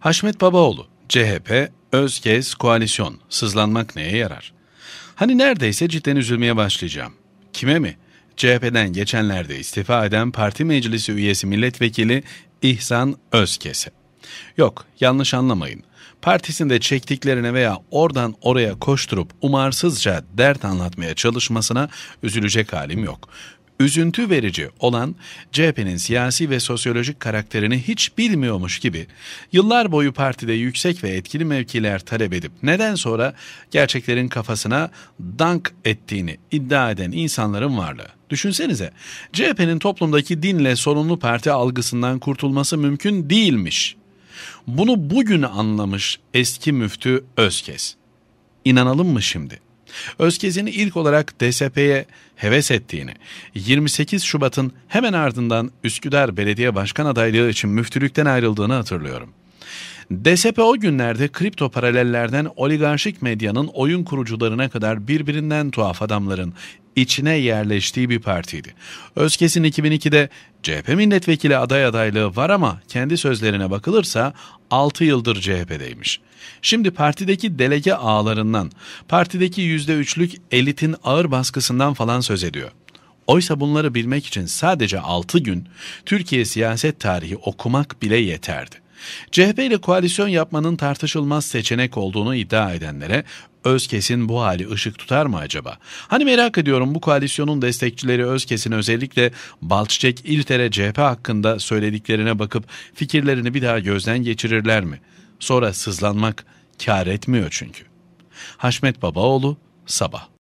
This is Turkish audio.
Haşmet Babaoğlu, CHP, Özkez, koalisyon, sızlanmak neye yarar? Hani neredeyse cidden üzülmeye başlayacağım. Kime mi? CHP'den geçenlerde istifa eden parti meclisi üyesi milletvekili İhsan Özkes'e. Yok, yanlış anlamayın. Partisinde çektiklerine veya oradan oraya koşturup umarsızca dert anlatmaya çalışmasına üzülecek halim yok üzüntü verici olan CHP'nin siyasi ve sosyolojik karakterini hiç bilmiyormuş gibi yıllar boyu partide yüksek ve etkili mevkiler talep edip neden sonra gerçeklerin kafasına dank ettiğini iddia eden insanların varlığı. Düşünsenize CHP'nin toplumdaki dinle sorunlu parti algısından kurtulması mümkün değilmiş. Bunu bugün anlamış eski müftü Özkes. İnanalım mı şimdi?'' Özkez'in ilk olarak DSP'ye heves ettiğini, 28 Şubat'ın hemen ardından Üsküdar Belediye Başkan adaylığı için müftülükten ayrıldığını hatırlıyorum. DSP o günlerde kripto paralellerden oligarşik medyanın oyun kurucularına kadar birbirinden tuhaf adamların içine yerleştiği bir partiydi. Özkes'in 2002'de CHP milletvekili aday adaylığı var ama kendi sözlerine bakılırsa 6 yıldır CHP'deymiş. Şimdi partideki delege ağlarından, partideki %3'lük elitin ağır baskısından falan söz ediyor. Oysa bunları bilmek için sadece 6 gün Türkiye siyaset tarihi okumak bile yeterdi. CHP ile koalisyon yapmanın tartışılmaz seçenek olduğunu iddia edenlere Özkes'in bu hali ışık tutar mı acaba? Hani merak ediyorum bu koalisyonun destekçileri Özkes'in özellikle Balçiçek İlter'e CHP hakkında söylediklerine bakıp fikirlerini bir daha gözden geçirirler mi? Sonra sızlanmak kar etmiyor çünkü. Haşmet Babaoğlu, Sabah